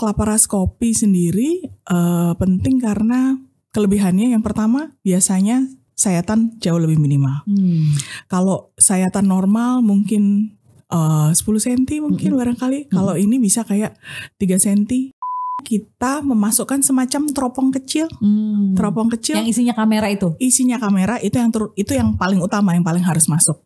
Klaparaskopi sendiri uh, penting karena kelebihannya yang pertama biasanya sayatan jauh lebih minimal. Hmm. Kalau sayatan normal mungkin uh, 10 cm mungkin mm -hmm. barangkali. -hmm. Kalau ini bisa kayak 3 cm kita memasukkan semacam teropong kecil, hmm. teropong kecil yang isinya kamera itu. Isinya kamera itu yang ter, itu yang paling utama yang paling harus masuk.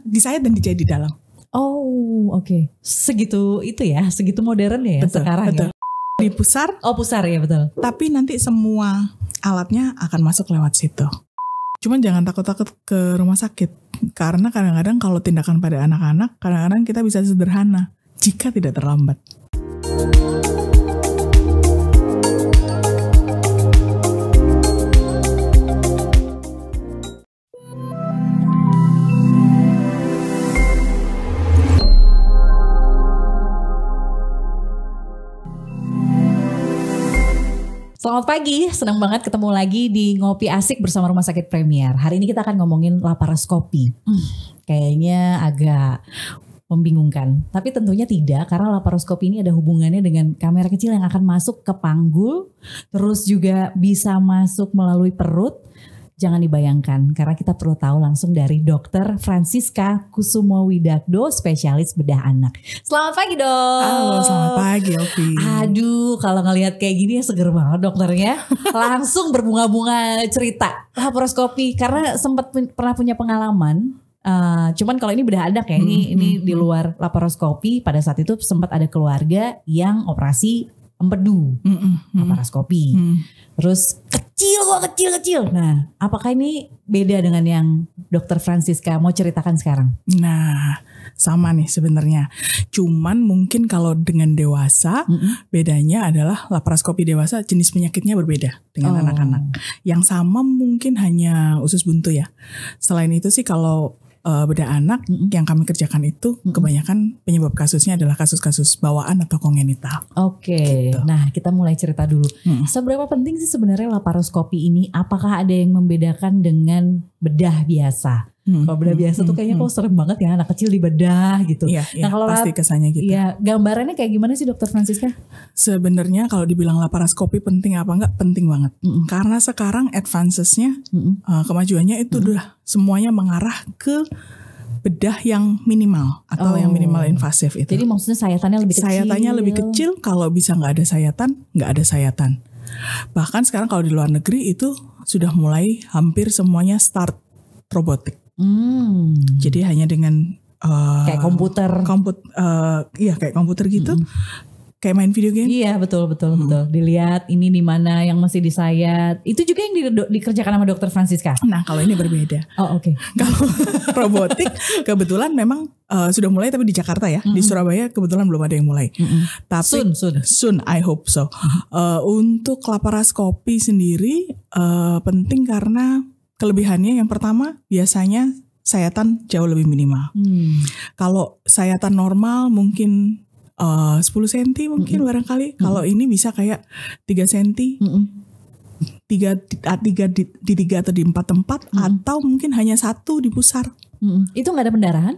di Disayat dan dijahit di dalam. Oh, oke. Okay. Segitu itu ya, segitu modern ya betul, sekarang ya? betul. ya. Di pusar. Oh, pusar ya, betul. Tapi nanti semua alatnya akan masuk lewat situ. Cuman jangan takut-takut ke rumah sakit karena kadang-kadang kalau tindakan pada anak-anak kadang-kadang kita bisa sederhana jika tidak terlambat. Selamat pagi, senang banget ketemu lagi di Ngopi Asik bersama Rumah Sakit Premier. Hari ini kita akan ngomongin laparoskopi. Hmm, kayaknya agak membingungkan, tapi tentunya tidak karena laparoskopi ini ada hubungannya dengan kamera kecil yang akan masuk ke panggul, terus juga bisa masuk melalui perut, jangan dibayangkan karena kita perlu tahu langsung dari dokter Francisca Kusumo Widakdo, spesialis bedah anak. Selamat pagi dok. Halo, selamat pagi Opi. Aduh, kalau ngelihat kayak gini ya seger banget dokternya. langsung berbunga-bunga cerita laparoskopi karena sempat pernah punya pengalaman Uh, cuman kalau ini bedah anak ya, hmm, ini hmm, di hmm. luar laparoskopi. Pada saat itu sempat ada keluarga yang operasi empedu, hmm, hmm, hmm. laparoskopi. Hmm Terus kecil kok kecil kecil. Nah, apakah ini beda dengan yang Dokter Francisca mau ceritakan sekarang? Nah, sama nih sebenarnya. Cuman mungkin kalau dengan dewasa mm -hmm. bedanya adalah laparoskopi dewasa jenis penyakitnya berbeda dengan Oh. Anak -anak. Yang sama mungkin hanya usus buntu ya. Selain itu sih kalau uh, beda anak mm -hmm. yang kami kerjakan itu mm -hmm. kebanyakan penyebab kasusnya adalah kasus-kasus bawaan atau kongenital. Oke. Okay. Gitu. Nah, kita mulai cerita dulu. Mm. Seberapa penting sih sebenarnya laparoskopi ini? Apakah ada yang membedakan dengan bedah biasa? Hmm. Kalau bedah biasa hmm. tuh kayaknya hmm, kok serem banget ya anak kecil di bedah gitu. Iya, iya nah, ya, pasti kesannya gitu. Iya, gambarannya kayak gimana sih dokter Francisca? Sebenarnya kalau dibilang laparaskopi penting apa enggak? Penting banget. Hmm. Karena sekarang advancesnya nya hmm. Uh, eh, kemajuannya itu hmm. udah semuanya mengarah ke bedah yang minimal atau oh. yang minimal invasif itu. Jadi maksudnya sayatannya lebih kecil. Sayatannya lebih kecil kalau bisa nggak ada sayatan, nggak ada sayatan. Bahkan sekarang kalau di luar negeri itu sudah mulai hampir semuanya start robotik. Hmm. Jadi hanya dengan uh, kayak komputer, komput, uh, iya kayak komputer gitu. Hmm. Kayak main video game? Iya betul betul hmm. betul. Dilihat ini di mana yang masih disayat. Itu juga yang di, do, dikerjakan sama dokter Francisca. Nah kalau ini berbeda. Oh oke. Okay. Kalau robotik kebetulan memang uh, sudah mulai tapi di Jakarta ya. -hmm. Di Surabaya kebetulan belum ada yang mulai. -hmm. Tapi soon soon soon I hope so. uh, untuk laparaskopi sendiri uh, penting karena kelebihannya yang pertama biasanya sayatan jauh lebih minimal. Hmm. Kalau sayatan normal mungkin uh, 10 cm mungkin mm barangkali. Kalau ini bisa kayak 3 cm. Mm Tiga, ah, tiga di, di tiga atau di empat tempat hmm. atau mungkin hanya satu di pusar. Hmm. Itu nggak ada pendarahan?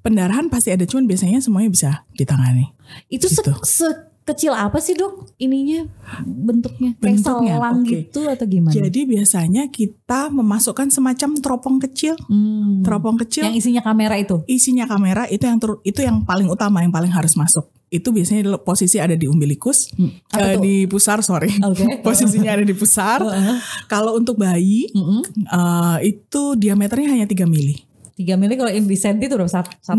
Pendarahan pasti ada, cuman biasanya semuanya bisa ditangani. Itu gitu. se, se kecil apa sih dok ininya bentuknya bentuknya selang okay. gitu atau gimana? Jadi biasanya kita memasukkan semacam teropong kecil, hmm. teropong kecil yang isinya kamera itu. Isinya kamera itu yang ter, itu yang paling utama yang paling harus masuk. Itu biasanya posisi ada di umbilikus, hmm. uh, di pusar sorry, okay. posisinya ada di pusar. Kalau untuk bayi hmm. uh, itu diameternya hanya 3 mili. 3 mili kalau yang di senti itu berapa? 0,3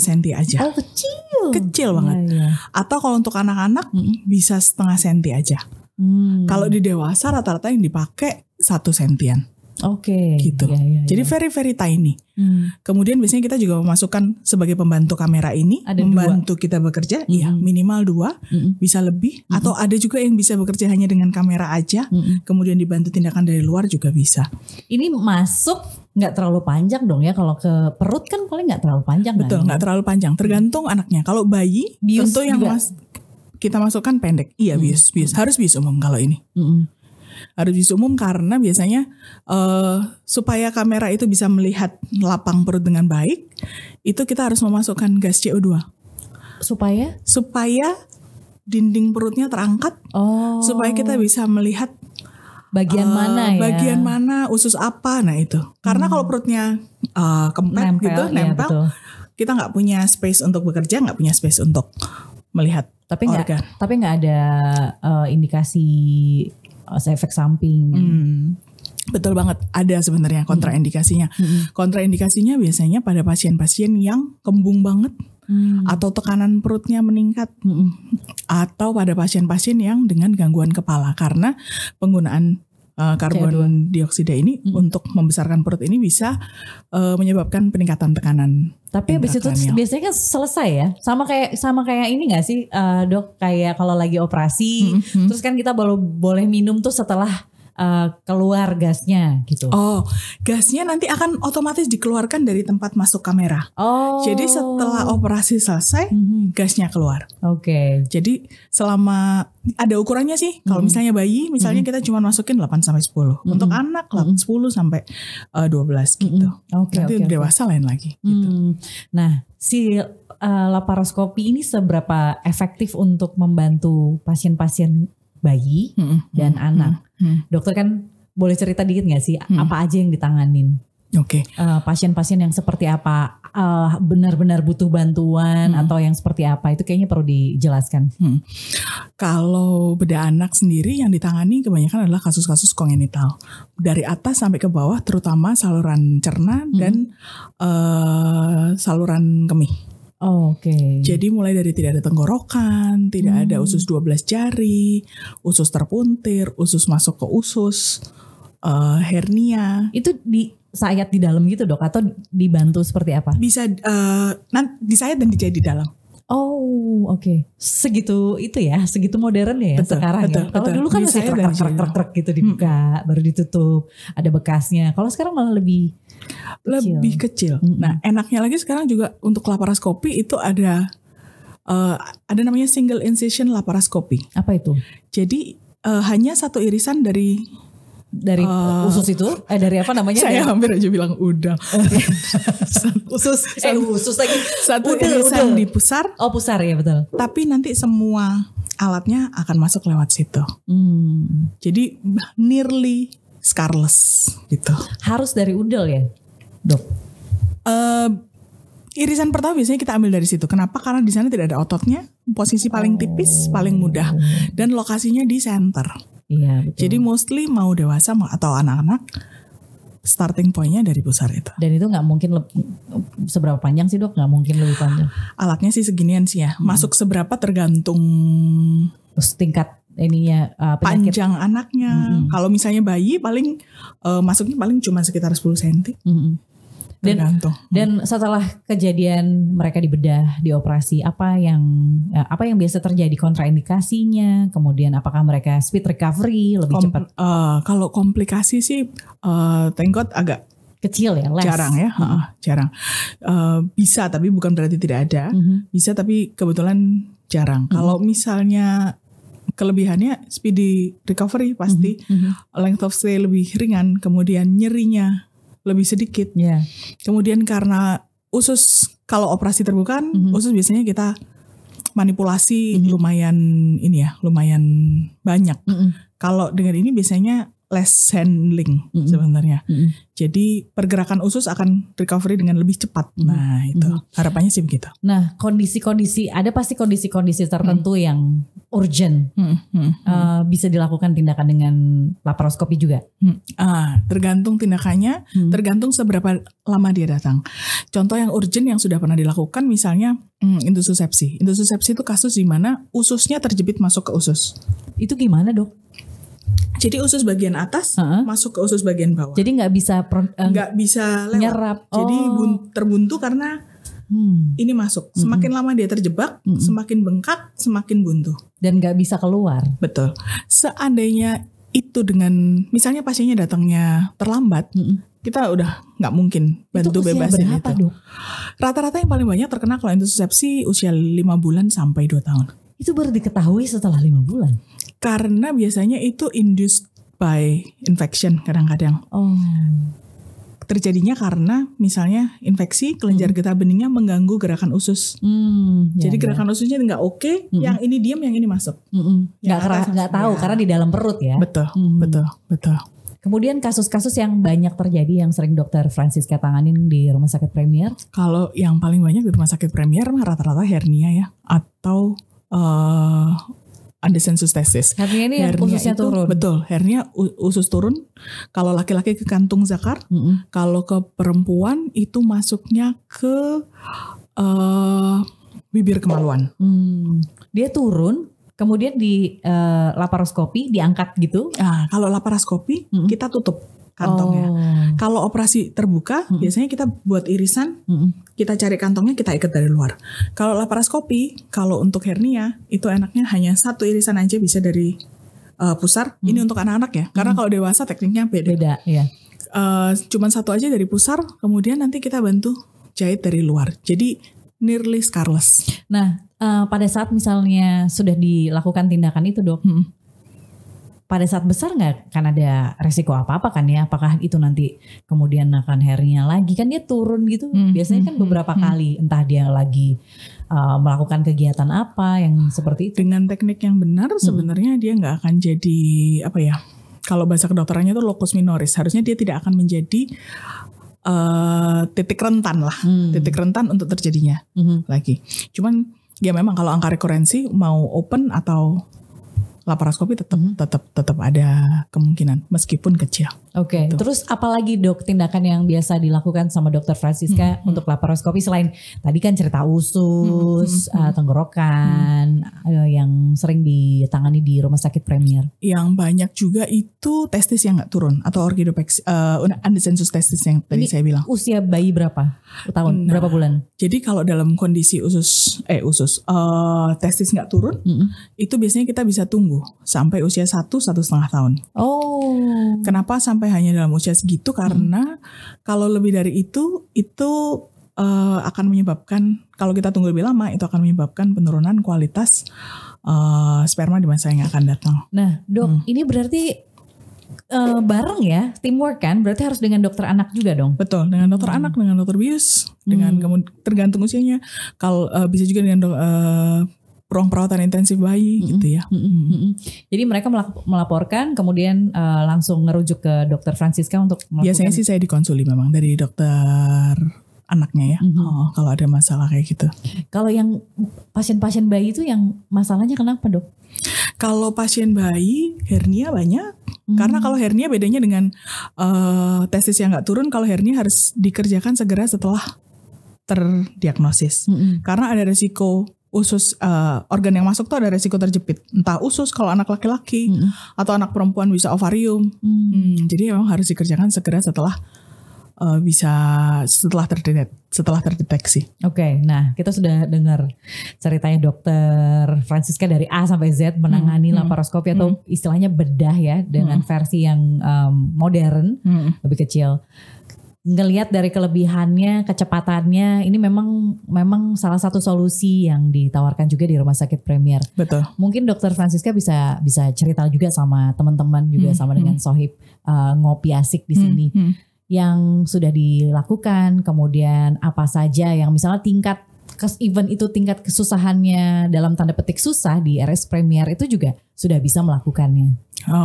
senti aja. Oh kecil. Kecil iya, banget. Ya, ya. Atau kalau untuk anak-anak hmm. bisa setengah senti aja. Hmm. Kalau di dewasa rata-rata yang dipakai satu sentian. Oke. Okay. Gitu. Ya, ya, ya. Jadi iya. very very tiny. Hmm. Kemudian biasanya kita juga memasukkan sebagai pembantu kamera ini ada membantu dua. kita bekerja, hmm. ya minimal dua, hmm. bisa lebih. Hmm. Atau ada juga yang bisa bekerja hanya dengan kamera aja, hmm. kemudian dibantu tindakan dari luar juga bisa. Ini masuk nggak terlalu panjang dong ya kalau ke perut kan paling nggak terlalu panjang. Betul kan? nggak terlalu panjang. Tergantung anaknya. Kalau bayi, bius tentu yang mas kita masukkan pendek. Iya hmm. bius bius harus bius umum kalau ini. Hmm harus bisu umum karena biasanya uh, supaya kamera itu bisa melihat lapang perut dengan baik, itu kita harus memasukkan gas CO2. Supaya? Supaya dinding perutnya terangkat. Oh. Supaya kita bisa melihat bagian uh, mana ya? Bagian mana, usus apa, nah itu. Karena hmm. kalau perutnya uh, kempet nempel, gitu, iya, nempel, kita nggak punya space untuk bekerja, nggak punya space untuk melihat. Tapi nggak, tapi nggak ada uh, indikasi efek samping. Hmm. Betul banget, ada sebenarnya hmm. kontraindikasinya. Hmm. Kontraindikasinya biasanya pada pasien-pasien yang kembung banget hmm. atau tekanan perutnya meningkat hmm. atau pada pasien-pasien yang dengan gangguan kepala karena penggunaan uh, karbon CO2. dioksida ini hmm. untuk membesarkan perut ini bisa uh, menyebabkan peningkatan tekanan. Tapi habis itu biasanya kan selesai ya. Sama kayak sama kayak ini gak sih uh, Dok kayak kalau lagi operasi hmm, hmm. terus kan kita baru boleh minum tuh setelah uh, keluar gasnya gitu. Oh, gasnya nanti akan otomatis dikeluarkan dari tempat masuk kamera. Oh. Jadi setelah operasi selesai, mm-hmm. gasnya keluar. Oke. Okay. Jadi selama ada ukurannya sih. Mm-hmm. Kalau mhm. misalnya bayi, misalnya mm-hmm. kita cuma masukin 8 sampai 10. Mm-hmm. Untuk anak lah mm 10 sampai uh, eh, 12 mhm. gitu. Mm-hmm. Oke. Okay, nanti okay, dewasa okay. lain lagi gitu. Mm-hmm. Nah, si uh, laparoskopi ini seberapa efektif untuk membantu pasien-pasien bayi -hmm. dan -hmm. anak? Mhm. Hmm. Dokter kan boleh cerita dikit gak sih hmm. apa aja yang ditanganin? Oke. Okay. Uh, eh, pasien-pasien yang seperti apa uh, benar-benar butuh bantuan hmm. atau yang seperti apa itu kayaknya perlu dijelaskan. Hmm. Kalau beda anak sendiri yang ditangani kebanyakan adalah kasus-kasus kongenital dari atas sampai ke bawah, terutama saluran cerna hmm. dan uh, saluran kemih. Oh, Oke. Okay. Jadi mulai dari tidak ada tenggorokan, tidak hmm. ada usus 12 jari, usus terpuntir, usus masuk ke usus, uh, hernia. Itu di sayat di dalam gitu dok atau dibantu seperti apa? Bisa uh, eh, nanti sayat dan dijahit di dalam. Oh, oke. Okay. Segitu itu ya, segitu modern ya betul, sekarang ya. betul, ya. Kalau dulu kan masih truk truk truk gitu dibuka, hmm. baru ditutup, ada bekasnya. Kalau sekarang malah lebih lebih kecil. Mm -hmm. Nah, enaknya lagi sekarang juga untuk laparoskopi itu ada uh, ada namanya single incision laparoskopi. Apa itu? Jadi uh, hanya satu irisan dari dari uh, usus itu eh dari apa namanya saya dari, hampir aja bilang udah. usus eh usus lagi satu udah, irisan udah. di pusar oh pusar ya betul tapi nanti semua alatnya akan masuk lewat situ hmm. jadi nearly scarless gitu. Harus dari udel ya, dok? Uh, irisan pertama biasanya kita ambil dari situ. Kenapa? Karena di sana tidak ada ototnya, posisi paling tipis, paling mudah, dan lokasinya di center. Iya. Betul. Jadi mostly mau dewasa atau anak-anak starting pointnya dari pusar itu. Dan itu nggak mungkin seberapa panjang sih dok? Nggak mungkin lebih panjang. Alatnya sih seginian sih ya. Hmm. Masuk seberapa tergantung Terus tingkat ininya uh, panjang anaknya. Mm -hmm. Kalau misalnya bayi paling uh, masuknya paling cuma sekitar 10 cm. Mm -hmm. Dan Tergantung. dan setelah kejadian mereka dibedah, dioperasi, apa yang uh, apa yang biasa terjadi kontraindikasinya, kemudian apakah mereka speed recovery lebih Kom, cepat? Uh, kalau komplikasi sih uh, thank agak kecil ya less. jarang ya hmm. uh, jarang uh, bisa tapi bukan berarti tidak ada hmm. bisa tapi kebetulan jarang hmm. kalau misalnya kelebihannya speedy recovery pasti mm -hmm. length of stay lebih ringan kemudian nyerinya lebih sedikit yeah. kemudian karena usus kalau operasi terbuka mm -hmm. usus biasanya kita manipulasi mm -hmm. lumayan ini ya lumayan banyak mm -hmm. kalau dengan ini biasanya less handling mm -hmm. sebenarnya. Mm -hmm. Jadi pergerakan usus akan recovery dengan lebih cepat. Mm -hmm. Nah, itu mm -hmm. harapannya sih begitu. Nah, kondisi-kondisi ada pasti kondisi-kondisi tertentu mm -hmm. yang urgent hmm, hmm, hmm. Uh, bisa dilakukan tindakan dengan laparoskopi juga? Hmm. Ah, tergantung tindakannya, hmm. tergantung seberapa lama dia datang. Contoh yang urgent yang sudah pernah dilakukan misalnya hmm, intususepsi intususepsi itu kasus di mana ususnya terjepit masuk ke usus. Itu gimana dok? Jadi usus bagian atas uh -huh. masuk ke usus bagian bawah. Jadi nggak bisa nggak uh, bisa lewat. Nyerap. Jadi oh. terbuntu karena hmm. ini masuk. Hmm, hmm. Semakin -hmm. lama dia terjebak, hmm, -hmm. semakin bengkak, semakin buntu dan gak bisa keluar. Betul. Seandainya itu dengan misalnya pasiennya datangnya terlambat, mm -mm. kita udah nggak mungkin bantu itu bebasin berapa, itu. Rata-rata yang paling banyak terkena kalau intusepsi usia lima bulan sampai dua tahun. Itu baru diketahui setelah lima bulan. Karena biasanya itu induced by infection kadang-kadang. Oh terjadinya karena misalnya infeksi kelenjar hmm. getah beningnya mengganggu gerakan usus. Hmm, ya, Jadi ya. gerakan ususnya nggak oke, okay, hmm. yang ini diam, yang ini masuk. Hmm, ya, Nggak nggak tahu ya. karena di dalam perut ya. Betul, hmm. betul, betul. Kemudian kasus-kasus yang banyak terjadi yang sering dokter Francis tanganin di rumah sakit Premier? Kalau yang paling banyak di rumah sakit Premier rata-rata hernia ya atau eh, Andersensus testis. Hernia ini hernia ususnya itu, turun. Betul, hernia usus turun. Kalau laki-laki ke kantung zakar, mm -hmm. kalau ke perempuan itu masuknya ke uh, bibir kemaluan. Hmm. Dia turun, kemudian di uh, laparoskopi diangkat gitu. Nah, kalau laparoskopi mm -hmm. kita tutup kantongnya. Oh. Kalau operasi terbuka, mm -hmm. biasanya kita buat irisan. Mm -hmm kita cari kantongnya kita ikat dari luar. Kalau laparoskopi, kalau untuk hernia itu enaknya hanya satu irisan aja bisa dari uh, pusar. Hmm. Ini untuk anak-anak ya, karena hmm. kalau dewasa tekniknya beda. Beda, ya. Uh, cuman satu aja dari pusar, kemudian nanti kita bantu jahit dari luar. Jadi nearly scarless. Nah, uh, pada saat misalnya sudah dilakukan tindakan itu dok, hmm pada saat besar nggak kan ada resiko apa-apa kan ya apakah itu nanti kemudian akan hernya lagi kan dia turun gitu hmm, biasanya hmm, kan beberapa hmm, hmm, kali entah dia lagi uh, melakukan kegiatan apa yang seperti itu dengan teknik yang benar hmm. sebenarnya dia nggak akan jadi apa ya kalau bahasa kedokterannya itu locus minoris harusnya dia tidak akan menjadi uh, titik rentan lah hmm. titik rentan untuk terjadinya hmm. lagi cuman ya memang kalau angka rekurensi mau open atau laparoskopi tetap tetap tetap ada kemungkinan meskipun kecil. Oke, okay. Gitu. terus apalagi dok tindakan yang biasa dilakukan sama dokter Francisca hmm. untuk laparoskopi selain tadi kan cerita usus, hmm. uh, tenggorokan hmm. uh, yang sering ditangani di rumah sakit Premier. Yang banyak juga itu testis yang nggak turun atau organopex uh, eh, undesensus testis yang tadi Ini saya bilang. Usia bayi berapa tahun? Nah, berapa bulan? Jadi kalau dalam kondisi usus eh usus uh, testis nggak turun, hmm. itu biasanya kita bisa tunggu sampai usia satu satu setengah tahun. Oh, kenapa sampai sampai hanya dalam usia segitu hmm. karena hmm. kalau lebih dari itu itu uh, akan menyebabkan kalau kita tunggu lebih lama itu akan menyebabkan penurunan kualitas uh, sperma di masa yang akan datang. Nah, dok, hmm. ini berarti uh, bareng ya teamwork kan? Berarti harus dengan dokter anak juga dong. Betul, dengan dokter hmm. anak, dengan dokter bius, hmm. dengan tergantung usianya. Kalau uh, bisa juga dengan dok, uh, ruang perawatan intensif bayi mm-hmm. gitu ya. Mm-hmm. Jadi mereka melaporkan kemudian uh, langsung ngerujuk ke dokter Francisca untuk melakukan... Biasanya sih saya dikonsuli memang dari dokter anaknya ya. Mm-hmm. Oh, kalau ada masalah kayak gitu. Kalau yang pasien-pasien bayi itu yang masalahnya kenapa, Dok? Kalau pasien bayi hernia banyak mm-hmm. karena kalau hernia bedanya dengan uh, tesis yang nggak turun kalau hernia harus dikerjakan segera setelah terdiagnosis mm -hmm. karena ada resiko usus uh, organ yang masuk tuh ada resiko terjepit entah usus kalau anak laki-laki hmm. atau anak perempuan bisa ovarium hmm. Hmm, jadi memang harus dikerjakan segera setelah uh, bisa setelah terdetek setelah terdeteksi. Oke, okay, nah kita sudah dengar ceritanya dokter Francisca dari A sampai Z menangani hmm, hmm. laparoskopi hmm, atau istilahnya bedah ya dengan hmm. versi yang um, modern hmm. lebih kecil ngelihat dari kelebihannya, kecepatannya, ini memang memang salah satu solusi yang ditawarkan juga di rumah sakit Premier. Betul. Mungkin Dokter Francisca bisa bisa cerita juga sama teman-teman juga hmm, sama hmm. dengan Sohib uh, ngopi asik di hmm, sini. Hmm, hmm. Yang sudah dilakukan, kemudian apa saja yang misalnya tingkat kes event itu tingkat kesusahannya dalam tanda petik susah di RS Premier itu juga sudah bisa melakukannya.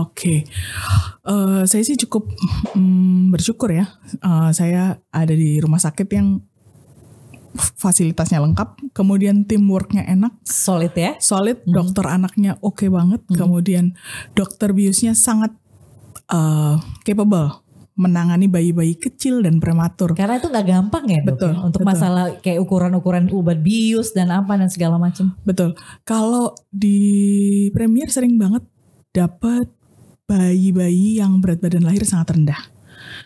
Oke, okay. uh, eh, saya sih cukup um, bersyukur ya. Uh, saya ada di rumah sakit yang fasilitasnya lengkap, kemudian teamworknya enak, solid ya, solid. Hmm. Dokter anaknya oke okay banget, hmm. kemudian dokter biusnya sangat uh, capable menangani bayi-bayi kecil dan prematur. Karena itu nggak gampang ya, dok, betul. Ya? Untuk betul. masalah kayak ukuran-ukuran ubat bius dan apa dan segala macam. Betul. Kalau di premier sering banget dapat bayi-bayi yang berat badan lahir sangat rendah.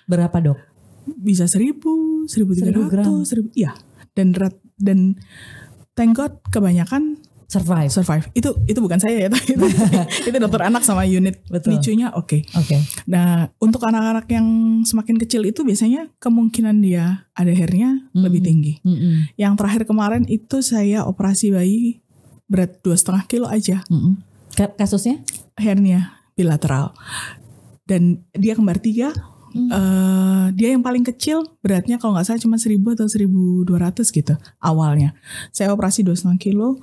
Berapa dok? Bisa seribu, seribu tiga ratus, seribu, ya. Dan dan thank kebanyakan survive survive itu itu bukan saya ya itu itu dokter anak sama unit lucunya oke okay. oke okay. nah untuk anak-anak yang semakin kecil itu biasanya kemungkinan dia ada hernya mm-hmm. lebih tinggi mm-hmm. yang terakhir kemarin itu saya operasi bayi berat dua setengah kilo aja mm-hmm. kasusnya hernia bilateral dan dia kembar tiga Hmm. Uh, dia yang paling kecil beratnya kalau nggak salah cuma 1000 atau 1200 gitu awalnya. Saya operasi dua setengah kilo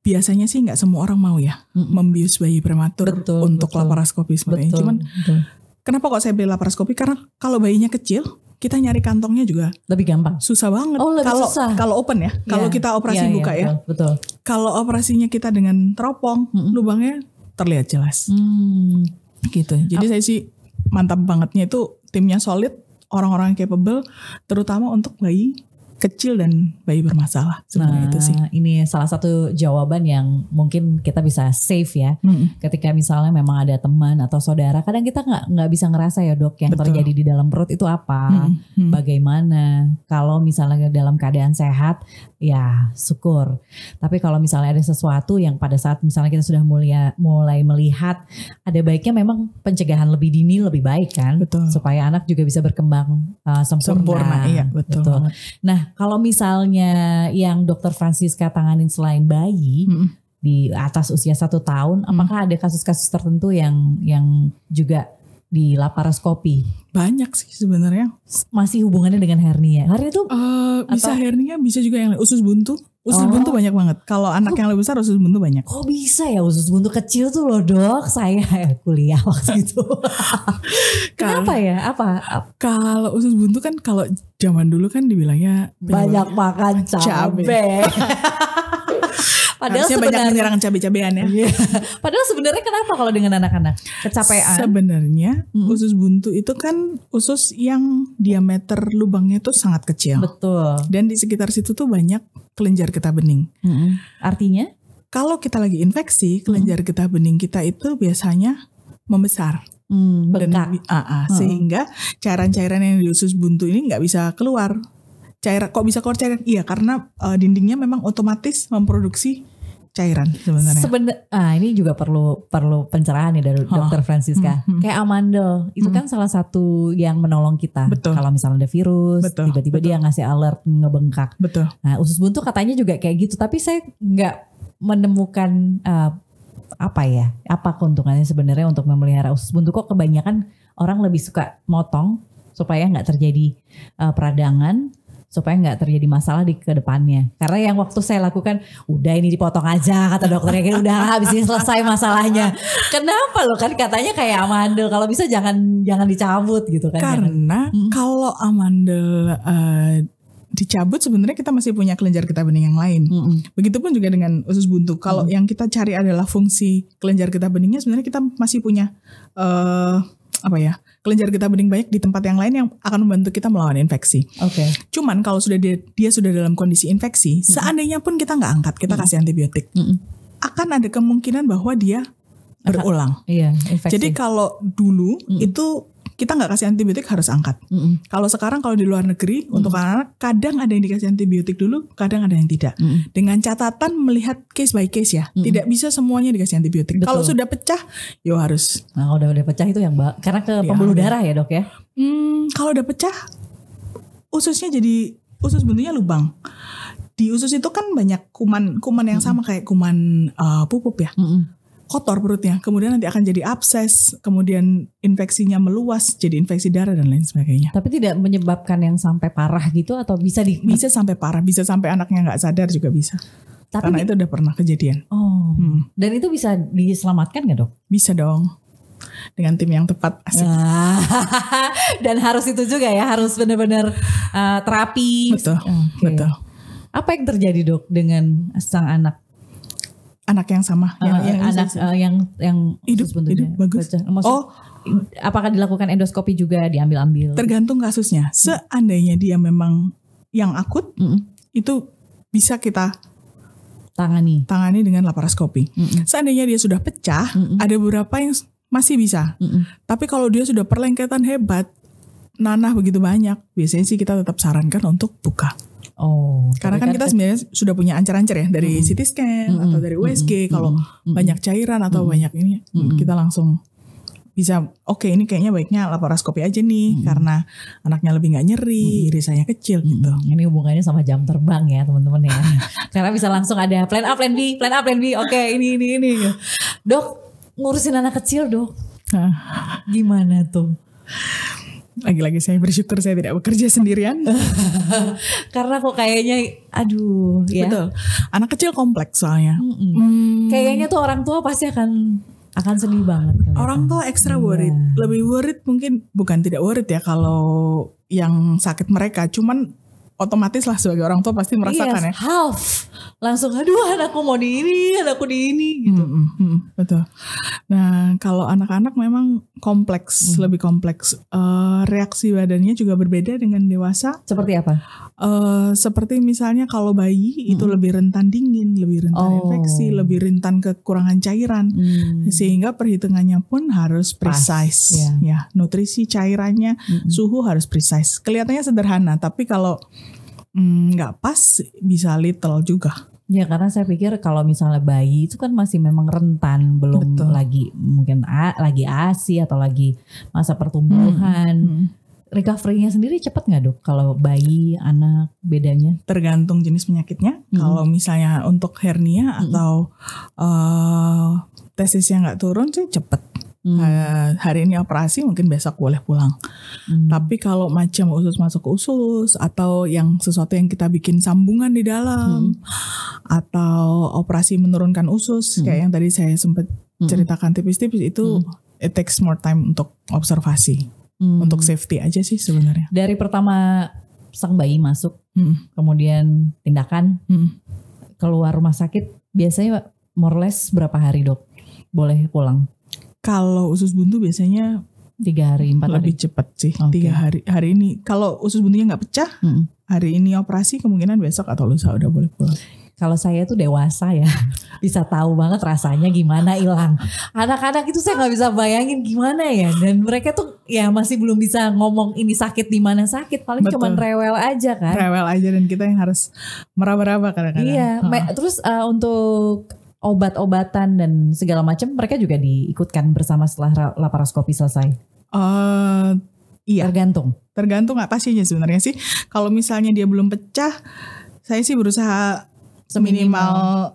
biasanya sih nggak semua orang mau ya hmm. membius bayi prematur betul, untuk betul. laparoskopi sebenarnya. Betul, Cuman betul. kenapa kok saya beli laparoskopi? Karena kalau bayinya kecil, kita nyari kantongnya juga lebih gampang. Susah banget. Oh, kalau kalau open ya. Iya. Kalau yeah. kita operasi yeah, iya, buka yeah, ya. Betul. Kalau operasinya kita dengan teropong, -hmm. lubangnya terlihat jelas. Mm. Gitu. Jadi Ap saya sih mantap bangetnya itu timnya solid, orang-orang capable terutama untuk bayi kecil dan bayi bermasalah sebenarnya nah, itu sih. Nah, ini salah satu jawaban yang mungkin kita bisa save ya. Hmm. Ketika misalnya memang ada teman atau saudara, kadang kita nggak nggak bisa ngerasa ya dok yang Betul. terjadi di dalam perut itu apa, hmm. Hmm. bagaimana. Kalau misalnya dalam keadaan sehat, ya syukur. Tapi kalau misalnya ada sesuatu yang pada saat misalnya kita sudah mulia, mulai melihat ada baiknya memang pencegahan lebih dini lebih baik kan, betul. supaya anak juga bisa berkembang uh, sempurna. sempurna. Iya betul. betul. Nah kalau misalnya yang dokter Francisca tanganin selain bayi. hmm. di atas usia satu tahun, -hmm. apakah ada kasus-kasus tertentu yang yang juga di laparoskopi? Banyak sih sebenarnya. Masih hubungannya dengan hernia. Hernia tuh eh, bisa atau? hernia, bisa juga yang usus buntu. Usus oh. buntu banyak banget. Kalau anak yang lebih besar usus buntu banyak. Oh bisa ya usus buntu kecil tuh loh dok. Saya kuliah waktu itu. Kenapa ya? Apa? Kalau usus buntu kan kalau zaman dulu kan dibilangnya banyak makan cabe. Padahal Harusnya sebenarnya banyak menyerang cabai-cabean ya. Iya. Padahal sebenarnya kenapa kalau dengan anak-anak? Kecapean. Sebenarnya hmm. usus buntu itu kan usus yang diameter lubangnya itu sangat kecil. Betul. Dan di sekitar situ tuh banyak kelenjar getah bening. Hmm. Artinya? Kalau kita lagi infeksi, kelenjar kita getah bening kita itu biasanya membesar. Hmm, Dan, uh, uh, hmm. Sehingga cairan-cairan yang di usus buntu ini nggak bisa keluar cairan kok bisa keluar cairan iya karena uh, dindingnya memang otomatis memproduksi cairan sebenarnya. Sebenar, ah ini juga perlu perlu pencerahan ya dari oh. dokter Francisca. Hmm, hmm, hmm. Kayak amandel itu hmm. kan salah satu yang menolong kita. Betul. Kalau misalnya ada virus, Betul. tiba-tiba dia ngasih alert ngebengkak. Betul. Nah usus buntu katanya juga kayak gitu, tapi saya nggak menemukan uh, apa ya, apa keuntungannya sebenarnya untuk memelihara usus buntu. Kok kebanyakan orang lebih suka motong supaya nggak terjadi uh, peradangan supaya nggak terjadi masalah di kedepannya. Karena yang waktu saya lakukan, udah ini dipotong aja kata dokternya, kayak udah habis ini selesai masalahnya. Kenapa loh? kan katanya kayak amandel, kalau bisa jangan jangan dicabut gitu kan? Karena hmm. kalau amandel uh, dicabut sebenarnya kita masih punya kelenjar kita bening yang lain. -hmm. Begitupun juga dengan usus buntu. Kalau mm. yang kita cari adalah fungsi kelenjar kita beningnya, sebenarnya kita masih punya uh, apa ya kelenjar kita bening banyak di tempat yang lain yang akan membantu kita melawan infeksi. Oke. Okay. Cuman kalau sudah dia, dia sudah dalam kondisi infeksi, mm -hmm. seandainya pun kita nggak angkat, kita mm -hmm. kasih antibiotik, mm -hmm. akan ada kemungkinan bahwa dia berulang. Iya, infeksi. Jadi kalau dulu mm -hmm. itu kita nggak kasih antibiotik harus angkat. Mm Kalau sekarang kalau di luar negeri mm untuk anak-anak kadang ada yang dikasih antibiotik dulu, kadang ada yang tidak. Mm Dengan catatan melihat case by case ya, mm tidak bisa semuanya dikasih antibiotik. Kalau sudah pecah, yo ya harus. Nah, kalau udah udah pecah itu yang karena ke iya, pembuluh ya, darah ya dok ya. Hmm, kalau udah pecah, ususnya jadi usus bentuknya lubang di usus itu kan banyak kuman kuman yang sama kayak kuman uh, pupuk ya. Mm kotor perutnya. Kemudian nanti akan jadi abses, kemudian infeksinya meluas jadi infeksi darah dan lain sebagainya. Tapi tidak menyebabkan yang sampai parah gitu atau bisa di bisa sampai parah, bisa sampai anaknya nggak sadar juga bisa. Tapi Karena itu udah pernah kejadian. Oh. Hmm. Dan itu bisa diselamatkan nggak dok? Bisa dong dengan tim yang tepat asik. Ah, dan harus itu juga ya harus benar-benar uh, terapi betul okay. betul apa yang terjadi dok dengan sang anak anak yang sama uh, yang, yang ya, anak uh, yang yang hidup, hidup bagus Maksud, oh apakah dilakukan endoskopi juga diambil-ambil tergantung kasusnya hmm. seandainya dia memang yang akut mm -mm. itu bisa kita tangani tangani dengan laparoskopi mm -mm. seandainya dia sudah pecah mm -mm. ada beberapa yang masih bisa mm -mm. tapi kalau dia sudah perlengketan hebat nanah begitu banyak biasanya sih kita tetap sarankan untuk buka Oh, karena kan, kan kita sebenarnya sudah punya ancer-ancer ya dari hmm. CT scan hmm. atau dari USG. Hmm. Kalau hmm. banyak cairan atau hmm. banyak ini, hmm. kita langsung bisa oke okay, ini kayaknya baiknya laparoskopi aja nih hmm. karena anaknya lebih nggak nyeri, hmm. irisannya kecil hmm. gitu. Ini hubungannya sama jam terbang ya teman-teman ya. karena bisa langsung ada plan A, plan B, plan A, plan B. Oke, okay, ini ini ini. Dok, ngurusin anak kecil, Dok. Gimana tuh? lagi-lagi saya bersyukur saya tidak bekerja sendirian karena kok kayaknya aduh ya betul anak kecil kompleks soalnya Hmm. kayaknya tuh orang tua pasti akan akan sedih banget kelihatan. orang tua ekstra worried iya. lebih worried mungkin bukan tidak worried ya kalau yang sakit mereka cuman otomatis lah sebagai orang tua pasti merasakan yes, iya, ya half langsung aduh anakku mau di ini anakku di ini gitu mm -hmm, betul nah kalau anak-anak memang kompleks, hmm. lebih kompleks. Uh, reaksi badannya juga berbeda dengan dewasa. Seperti apa? Uh, seperti misalnya kalau bayi hmm. itu lebih rentan dingin, lebih rentan oh. infeksi, lebih rentan kekurangan cairan, hmm. sehingga perhitungannya pun harus precise. Pas, ya. ya, nutrisi cairannya, hmm. suhu harus precise. Kelihatannya sederhana, tapi kalau mm, nggak pas bisa little juga. Ya karena saya pikir kalau misalnya bayi itu kan masih memang rentan belum Betul. lagi mungkin a, lagi asi atau lagi masa pertumbuhan. Hmm. Hmm. Recovery-nya sendiri cepat nggak dok? Kalau bayi, anak, bedanya? Tergantung jenis penyakitnya. Hmm. Kalau misalnya untuk hernia hmm. atau uh, tesisnya nggak turun sih cepet Hmm. Uh, hari ini operasi mungkin besok boleh pulang. Hmm. Tapi kalau macam usus masuk ke usus atau yang sesuatu yang kita bikin sambungan di dalam hmm. atau operasi menurunkan usus hmm. kayak yang tadi saya sempat hmm. ceritakan tipis-tipis itu hmm. it takes more time untuk observasi. Hmm. Untuk safety aja sih sebenarnya. Dari pertama sang bayi masuk, hmm. kemudian tindakan hmm. keluar rumah sakit biasanya more less berapa hari dok boleh pulang? Kalau usus buntu biasanya tiga hari empat lebih hari. cepat sih okay. tiga hari hari ini kalau usus buntunya nggak pecah hmm. hari ini operasi kemungkinan besok atau lusa udah boleh pulang kalau saya tuh dewasa ya bisa tahu banget rasanya gimana hilang anak-anak itu saya nggak bisa bayangin gimana ya dan mereka tuh ya masih belum bisa ngomong ini sakit di mana sakit paling cuma rewel aja kan rewel aja dan kita yang harus meraba-raba kadang-kadang iya uh. terus uh, untuk obat-obatan dan segala macam mereka juga diikutkan bersama setelah laparoskopi selesai. Uh, iya. Tergantung. Tergantung apa sih sebenarnya sih. Kalau misalnya dia belum pecah, saya sih berusaha seminimal,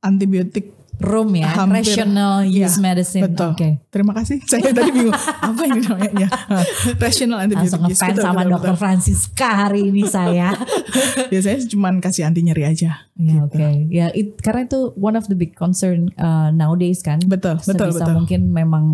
seminimal antibiotik room ya, Hampir, rational ya, use medicine. Betul. Okay. Terima kasih. Saya tadi bingung apa ini namanya. Iya. rational antibiotics. Langsung iya, ngefans betul, sama dokter Francisca hari ini saya. Biasanya cuma kasih anti nyeri aja. Ya, gitu. Oke. Okay. Ya it, karena itu one of the big concern uh, nowadays kan. Betul. Sebisa betul. Betul. Mungkin memang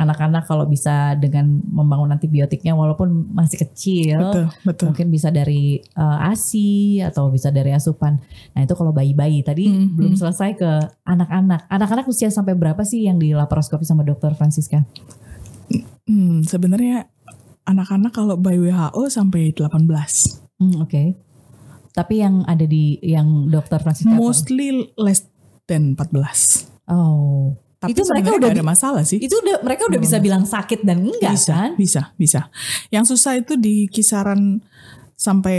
anak-anak kalau bisa dengan membangun antibiotiknya walaupun masih kecil betul, betul. mungkin bisa dari uh, ASI atau bisa dari asupan. Nah, itu kalau bayi-bayi tadi hmm, belum selesai ke anak-anak. Anak-anak usia sampai berapa sih yang dilaparoskopi sama dokter Francisca? Hmm, sebenarnya anak-anak kalau by WHO sampai 18. Hmm, oke. Okay. Tapi yang ada di yang dokter Francisca Mostly less than 14. Oh. Tapi itu mereka udah ada masalah sih. Itu udah mereka udah bisa bilang sakit dan enggak bisa, kan? Bisa, bisa. Yang susah itu di kisaran sampai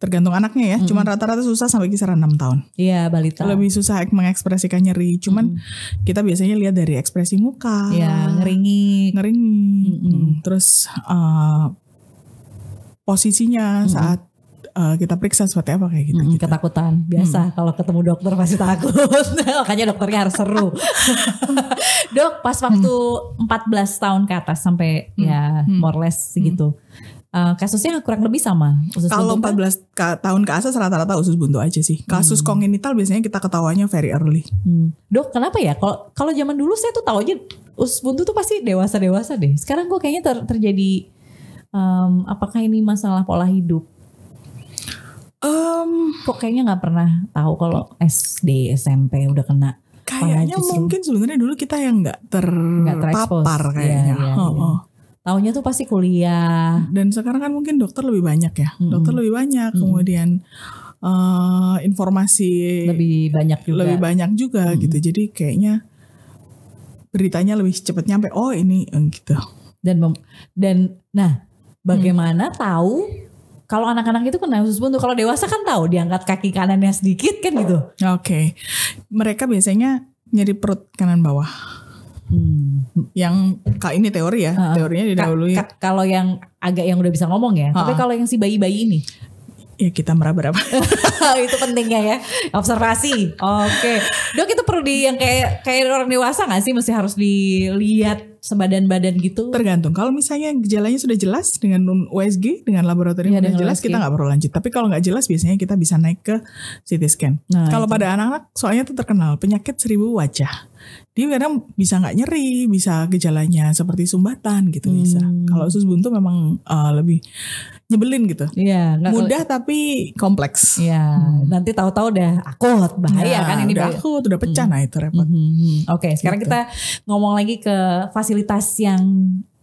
tergantung anaknya ya. Hmm. Cuman rata-rata susah sampai kisaran 6 tahun. Iya, balita. Lebih susah mengekspresikan nyeri. Cuman hmm. kita biasanya lihat dari ekspresi muka. Iya, ngeringi, ngeringi. Hmm. hmm. Terus uh, posisinya hmm, hmm. saat uh, kita periksa seperti apa kayak gitu. Hmm, ketakutan biasa hmm. kalau ketemu dokter pasti takut. Makanya dokternya harus seru. Dok, pas hmm. waktu hmm. 14 tahun ke atas sampai hmm. ya hmm. more less hmm. segitu. Hmm. kasusnya kurang lebih sama usus Kalau 14 ka tahun ke atas rata-rata usus buntu aja sih. Kasus hmm. kongenital biasanya kita ketawanya very early. Hmm. Dok, kenapa ya? Kalau zaman dulu saya tuh aja usus buntu tuh pasti dewasa-dewasa deh. Sekarang gue kayaknya ter, terjadi um, apakah ini masalah pola hidup Um, Kok kayaknya nggak pernah tahu kalau SD SMP udah kena. Kayaknya mungkin sebenarnya dulu kita yang nggak terpapar iya, kayaknya. Iya, iya, oh, oh. Tahunya tuh pasti kuliah. Dan sekarang kan mungkin dokter lebih banyak ya. Hmm. Dokter lebih banyak. Hmm. Kemudian uh, informasi lebih banyak juga. Lebih banyak juga hmm. gitu. Jadi kayaknya beritanya lebih cepat nyampe. Oh ini gitu. Dan dan nah bagaimana hmm. tahu kalau anak-anak itu kena usus buntu, kalau dewasa kan tahu diangkat kaki kanannya sedikit kan gitu. Oke. Okay. Mereka biasanya nyeri perut kanan bawah. Hmm. Yang kak ini teori ya, uh, teorinya didahului. kalau yang agak yang udah bisa ngomong ya, uh, tapi kalau yang si bayi-bayi ini ya kita meraba-raba. itu pentingnya ya observasi. Oke, okay. dok itu perlu di yang kayak kayak orang dewasa nggak sih mesti harus dilihat sebadan-badan gitu? Tergantung. Kalau misalnya gejalanya sudah jelas dengan USG dengan laboratorium ya, sudah jelas USG. kita nggak perlu lanjut. Tapi kalau nggak jelas biasanya kita bisa naik ke CT scan. Nah, kalau pada anak-anak soalnya itu terkenal penyakit seribu wajah dia kadang bisa nggak nyeri, bisa gejalanya seperti sumbatan gitu hmm. bisa. Kalau usus buntu memang uh, lebih nyebelin gitu. Iya, gak mudah kalo, tapi kompleks. Iya, hmm. nanti tahu-tahu udah akut bahaya ya, kan ini udah akut, udah pecah hmm. nah itu repot. hmm. hmm, hmm. Oke, okay, sekarang gitu. kita ngomong lagi ke fasilitas yang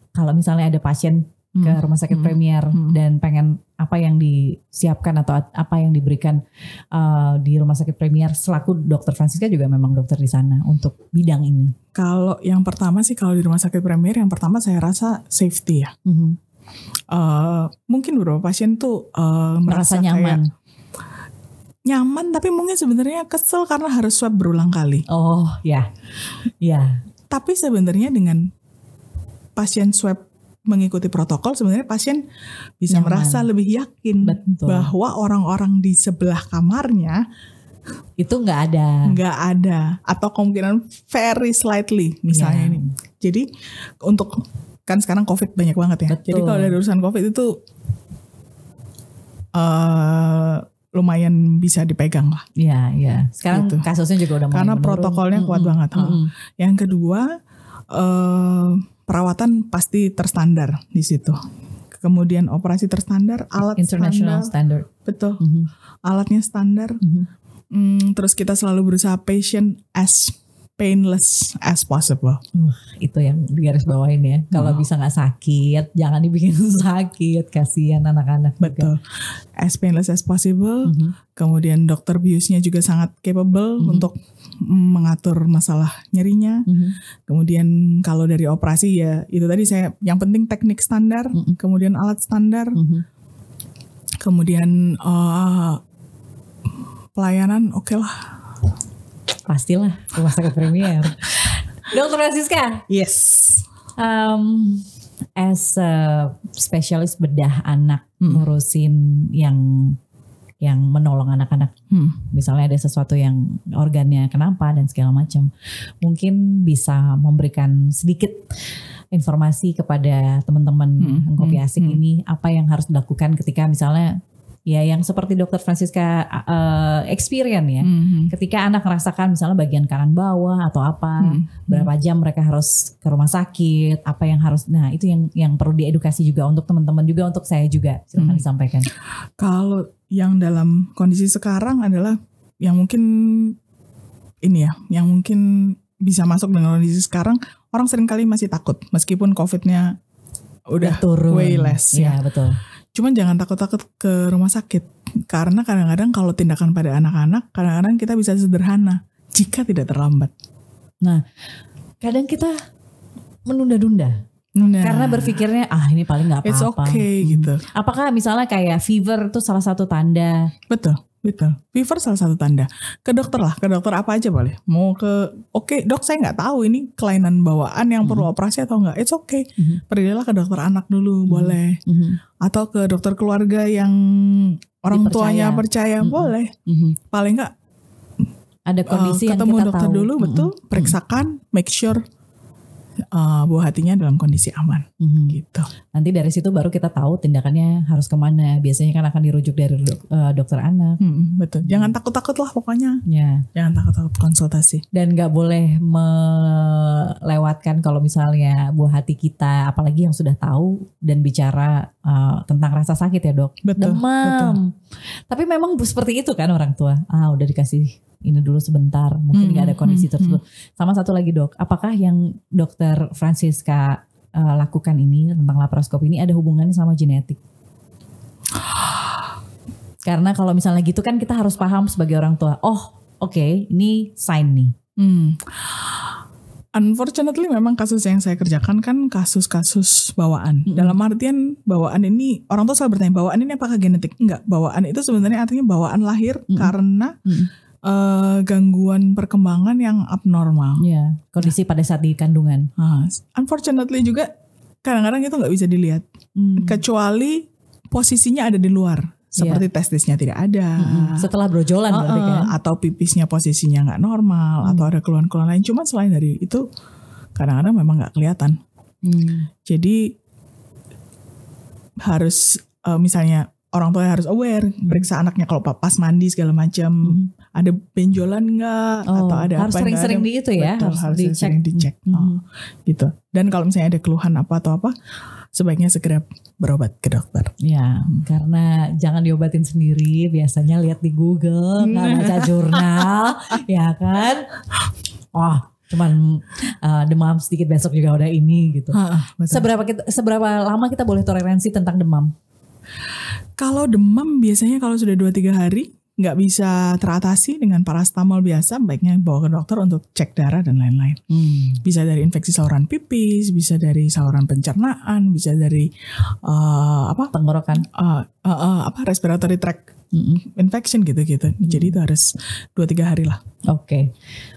kalau misalnya ada pasien ke hmm. rumah sakit hmm. premier hmm. dan pengen apa yang disiapkan atau apa yang diberikan uh, di rumah sakit premier selaku dokter Francisca juga memang dokter di sana untuk bidang ini. Kalau yang pertama sih kalau di rumah sakit premier yang pertama saya rasa safety ya. Hmm. Uh, mungkin beberapa pasien tuh uh, merasa, merasa nyaman. Kayak, nyaman tapi mungkin sebenarnya kesel karena harus swab berulang kali. Oh ya, yeah. ya. Yeah. Tapi sebenarnya dengan pasien swab mengikuti protokol sebenarnya pasien bisa Nyaman. merasa lebih yakin Betul. bahwa orang-orang di sebelah kamarnya itu nggak ada nggak ada atau kemungkinan very slightly misalnya yeah. ini jadi untuk kan sekarang covid banyak banget ya Betul. jadi kalau dari urusan covid itu uh, lumayan bisa dipegang lah. Iya, iya. Sekarang gitu. kasusnya juga udah Karena menurun. protokolnya mm -hmm. kuat banget. Mm -hmm. Yang kedua uh, perawatan pasti terstandar di situ. Kemudian operasi terstandar, alat international standar, standard. betul, mm -hmm. alatnya standar. Mm -hmm. mm, terus kita selalu berusaha patient as painless as possible. Uh, itu yang digaris bawain ya. Kalau bisa nggak sakit, jangan dibikin sakit. Kasihan anak-anak. Betul. Juga. As painless as possible. Uh mhm. -huh. Kemudian dokter biusnya juga sangat capable uh mhm. -huh. untuk mengatur masalah nyerinya. Uh mhm. -huh. Kemudian kalau dari operasi ya itu tadi saya yang penting teknik standar, uh -huh. kemudian alat standar. Uh -huh. Kemudian uh, pelayanan oke okay lah Pastilah rumah sakit premier. Dokter Francisca. Yes. Um, as a specialist bedah anak hmm. ngurusin yang yang menolong anak-anak. Hmm. Misalnya ada sesuatu yang organnya kenapa dan segala macam. Mungkin bisa memberikan sedikit informasi kepada teman-teman hmm. kopi asik hmm. ini apa yang harus dilakukan ketika misalnya ya yang seperti dokter Francisca uh, experience ya. Mm-hmm. Ketika anak merasakan misalnya bagian kanan bawah atau apa, mm-hmm. berapa jam mereka harus ke rumah sakit, apa yang harus nah itu yang yang perlu diedukasi juga untuk teman-teman juga untuk saya juga silahkan mm-hmm. disampaikan. Kalau yang dalam kondisi sekarang adalah yang mungkin ini ya, yang mungkin bisa masuk dengan kondisi sekarang orang seringkali masih takut meskipun COVID-nya udah, udah turun. way less ya. ya betul. Cuman jangan takut-takut ke rumah sakit karena kadang-kadang kalau tindakan pada anak-anak kadang-kadang kita bisa sederhana jika tidak terlambat. Nah, kadang kita menunda-nunda Nah. Karena berpikirnya ah ini paling nggak apa-apa. It's okay gitu. Apakah misalnya kayak fever itu salah satu tanda? Betul. Betul. Fever salah satu tanda. Ke dokter lah, ke dokter apa aja boleh. Mau ke, oke okay, dok saya nggak tahu ini kelainan bawaan yang mm -hmm. perlu mhm. operasi atau enggak. It's okay. Mm -hmm. Pergilah ke dokter anak dulu mm -hmm. boleh. Mm -hmm. Atau ke dokter keluarga yang orang Dipercaya. tuanya percaya mm -hmm. boleh. Mm -hmm. Paling nggak ada eh, kondisi uh, ketemu yang kita dokter tahu. dulu mhm. betul. Mm -hmm. Periksakan, make sure uh, buah hatinya dalam kondisi aman. Hmm. Gitu. Nanti dari situ baru kita tahu tindakannya harus kemana. Biasanya kan akan dirujuk dari dok, uh, eh, dokter anak. Hmm, betul. Jangan mhm. takut-takut lah pokoknya. Ya. Jangan takut-takut konsultasi. Dan nggak boleh melewatkan kalau misalnya buah hati kita, apalagi yang sudah tahu dan bicara uh, tentang rasa sakit ya dok. Betul. Demam. Betul. Tapi memang seperti itu kan orang tua. Ah udah dikasih ini dulu sebentar mungkin nggak hmm, ada mhm, kondisi hmm, Hmm. Sama satu lagi dok, apakah yang dokter Francisca uh, lakukan ini tentang laparoskop ini ada hubungannya sama genetik. Karena kalau misalnya gitu kan kita harus paham sebagai orang tua. Oh, oke, okay, ini sign nih. Hmm. Unfortunately memang kasus yang saya kerjakan kan kasus-kasus bawaan. Mm -hmm. Dalam artian bawaan ini orang tua selalu bertanya bawaan ini apakah genetik? Enggak, bawaan itu sebenarnya artinya bawaan lahir mm -hmm. karena mm -hmm uh, gangguan perkembangan yang abnormal. yeah, kondisi pada saat di kandungan. Uh, unfortunately juga kadang-kadang itu nggak bisa dilihat, hmm. kecuali posisinya ada di luar. Iya. Seperti yeah. testisnya tidak ada, hmm. hmm. setelah brojolan uh, uh, kan? atau pipisnya posisinya nggak normal, hmm. atau ada keluhan-keluhan lain. Cuman selain dari itu, kadang-kadang memang nggak kelihatan. Hmm. Jadi harus uh, misalnya orang tua harus aware periksa anaknya kalau pas mandi segala macam hmm. ada benjolan nggak oh, atau ada harus sering-sering di itu ya betul, harus, harus dicek. sering dicek hmm. oh, gitu dan kalau misalnya ada keluhan apa atau apa sebaiknya segera berobat ke dokter ya hmm. karena jangan diobatin sendiri biasanya lihat di Google hmm. nggak baca jurnal ya kan oh cuman uh, demam sedikit besok juga udah ini gitu. Ha, seberapa kita, seberapa lama kita boleh toleransi tentang demam? Kalau demam biasanya kalau sudah 2-3 hari nggak bisa teratasi dengan paracetamol biasa, baiknya bawa ke dokter untuk cek darah dan lain-lain. Hmm. Bisa dari infeksi saluran pipis, bisa dari saluran pencernaan, bisa dari uh, apa? Tenggorokan. Uh, uh, uh, apa? Respiratory tract hmm infection gitu-gitu. Jadi itu harus 2-3 hari lah. Oke. Okay.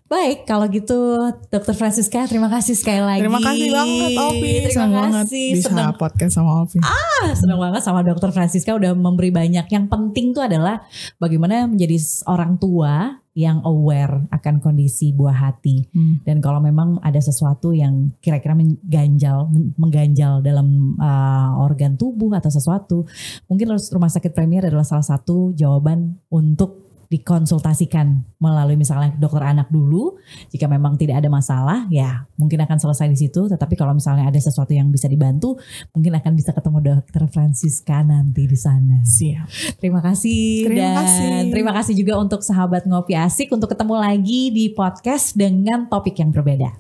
Baik, kalau gitu Dokter Francisca terima kasih sekali lagi. Terima kasih banget Ovi. Terima Senang kasih. bisa Sedang... podcast sama Ovi. Ah! Wah, senang banget sama Dokter Francisca udah memberi banyak. Yang penting tuh adalah bagaimana menjadi orang tua yang aware akan kondisi buah hati. Hmm. Dan kalau memang ada sesuatu yang kira-kira mengganjal, mengganjal dalam uh, organ tubuh atau sesuatu, mungkin rumah sakit premier adalah salah satu jawaban untuk dikonsultasikan melalui misalnya dokter anak dulu jika memang tidak ada masalah ya mungkin akan selesai di situ tetapi kalau misalnya ada sesuatu yang bisa dibantu mungkin akan bisa ketemu dokter Francisca nanti di sana siap terima kasih terima dan kasih. terima kasih juga untuk sahabat ngopi asik untuk ketemu lagi di podcast dengan topik yang berbeda